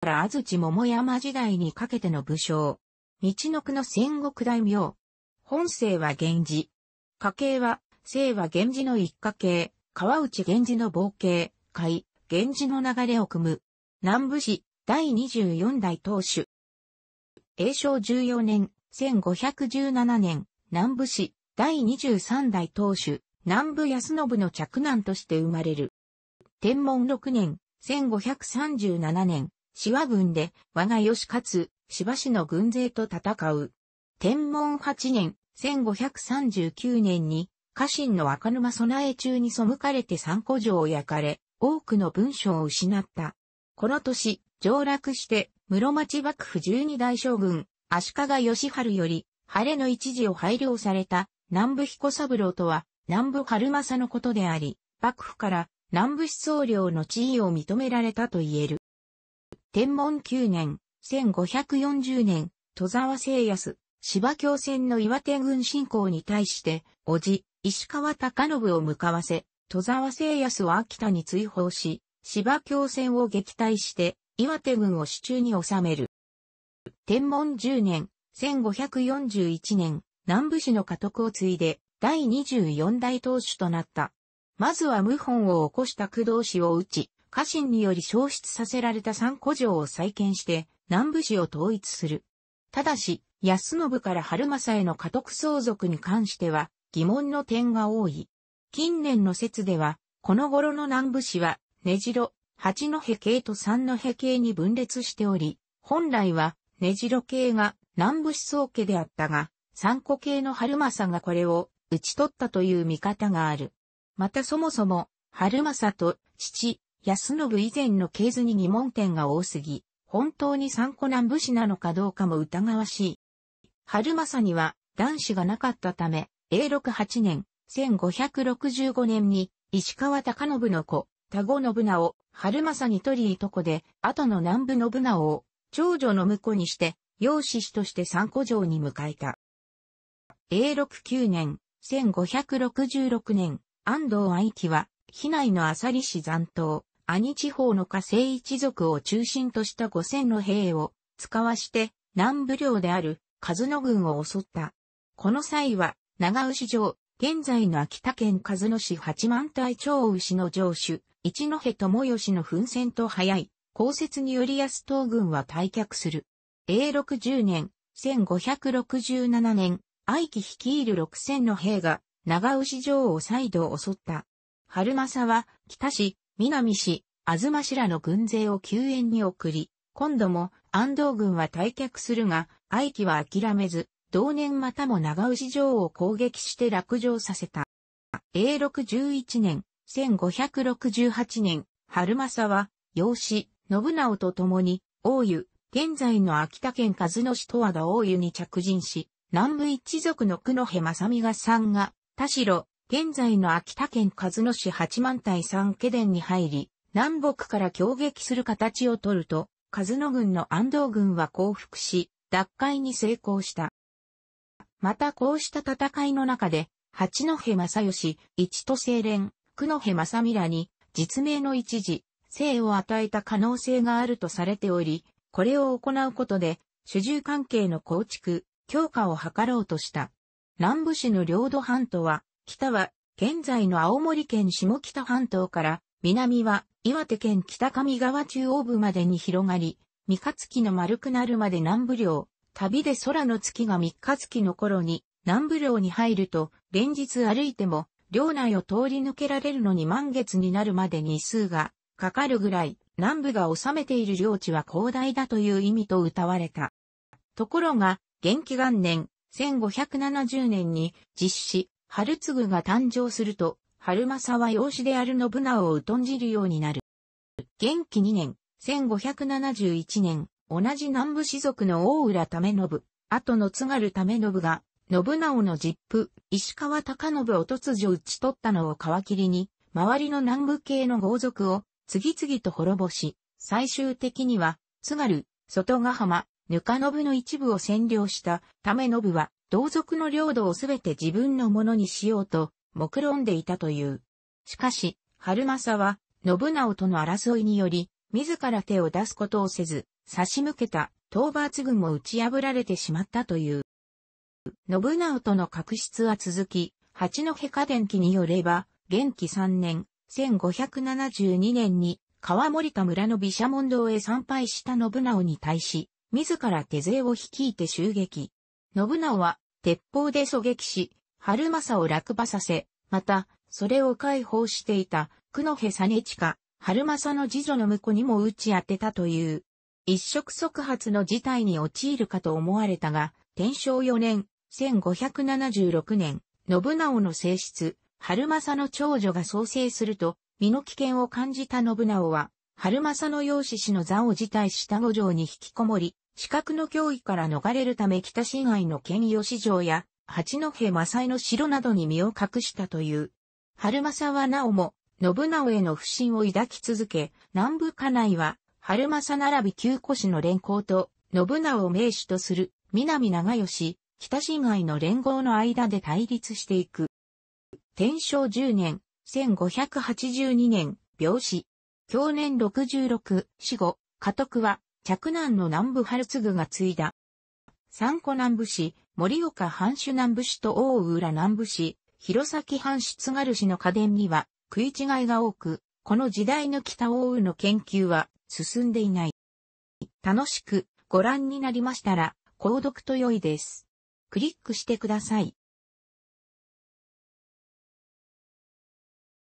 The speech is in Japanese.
から安土桃山時代にかけての武将。道の区の戦国大名。本姓は源氏。家系は、姓は源氏の一家系、川内源氏の傍系、海、源氏の流れを組む。南部市、第24代当主。永正14年、1517年、南部市、第23代当主、南部安信の嫡男として生まれる。天文6年、1537年、紫軍で、我が義勝、芝氏の軍勢と戦う。天文8年、1539年に、家臣の赤沼備え中に背かれて三古城を焼かれ、多くの文章を失った。この年、上落して、室町幕府十二大将軍、足利義春より、晴れの一時を配慮された、南部彦三郎とは、南部春政のことであり、幕府から、南部思想領の地位を認められたと言える。天文9年、1540年、戸沢聖康、芝京線の岩手軍侵攻に対して、叔父、石川隆信を向かわせ、戸沢聖康は秋田に追放し、芝京線を撃退して、岩手軍を手中に収める。天文10年、1541年、南部市の家督を継いで、第24代当主となった。まずは謀反を起こした工藤氏を討ち、家臣により消失させられた三古城を再建して南部市を統一する。ただし、安信から春政への家督相続に関しては疑問の点が多い。近年の説では、この頃の南部市は、根城、八戸系と三戸系に分裂しており、本来は根城系が南部市宗家であったが、三古系の春政がこれを打ち取ったという見方がある。またそもそも、春政と父、安信以前の系図に疑問点が多すぎ、本当に三個難武士なのかどうかも疑わしい。春政には男子がなかったため、永禄8年、1565年に石川隆信の子、田子信を、春政に取りいとこで、後の南部信長を長女の婿にして、養子師として三個城に迎えた。永禄9年、1566年、安藤愛希は、被内の浅利氏市残党、兄地方の家西一族を中心とした五千の兵を使わして南部領である数野軍を襲った。この際は長牛城、現在の秋田県数野市八幡隊長牛の城主、一戸智義の奮戦と早い、降雪により安東軍は退却する。永禄10年、1567年、愛機率いる六千の兵が長牛城を再度襲った。春政は北市南ま東らの軍勢を救援に送り、今度も安藤軍は退却するが、愛機は諦めず、同年またも長牛城を攻撃して落城させた。永禄11年、1568年、春政は、養子、信直と共に、大湯、現在の秋田県和野市戸和田大湯に着陣し、南部一族の久野辺正美が三が、田代、現在の秋田県和野市八幡対三家殿に入り、南北から強撃する形をとると、和野軍の安藤軍は降伏し、奪回に成功した。またこうした戦いの中で、八戸正義、一都清連、九戸正美らに、実名の一時、生を与えた可能性があるとされており、これを行うことで、主従関係の構築、強化を図ろうとした。南部市の領土藩とは、北は現在の青森県下北半島から南は岩手県北上川中央部までに広がり、三日月の丸くなるまで南部領、旅で空の月が三日月の頃に南部領に入ると連日歩いても領内を通り抜けられるのに満月になるまで日数がかかるぐらい南部が治めている領地は広大だという意味と謳われた。ところが、元気元年、1570年に実施、春次が誕生すると、春政は養子である信長を疎んじるようになる。元気2年、1571年、同じ南部士族の大浦為信、後の津軽為信が、信長の実父、石川隆信を突如討ち取ったのを皮切りに、周りの南部系の豪族を次々と滅ぼし、最終的には、津軽、外ヶ浜、ぬかのの一部を占領したた信は、同族の領土をすべて自分のものにしようと、目論んでいたという。しかし、春政は、信長との争いにより、自ら手を出すことをせず、差し向けた討伐軍も打ち破られてしまったという。信長との確執は続き、八戸家電記によれば、元気三年、1572年に、川森田村の毘沙門堂へ参拝した信長に対し、自ら手勢を率いて襲撃。信長は、鉄砲で狙撃し、春政を落馬させ、また、それを解放していた、久野辺実下、春政の次女の婿にも打ち当てたという、一触即発の事態に陥るかと思われたが、天正4年、1576年、信長の正室、春政の長女が創生すると、身の危険を感じた信長は、春政の養子氏の座を辞退した五条に引きこもり、資格の脅威から逃れるため北新街の県吉城や八戸正江の城などに身を隠したという。春政はなおも、信直への不信を抱き続け、南部家内は、春政並び旧古市の連行と、信直を名手とする、南長吉、北新街の連合の間で対立していく。天正10年、1582年、病死。去年66、死後、家督は、嫡男の南部春次が継いだ。三湖南部市、盛岡藩主南部市と大浦南部市、弘前藩主津軽市の家電には食い違いが多く、この時代の北大浦の研究は進んでいない。楽しくご覧になりましたら、購読と良いです。クリックしてください。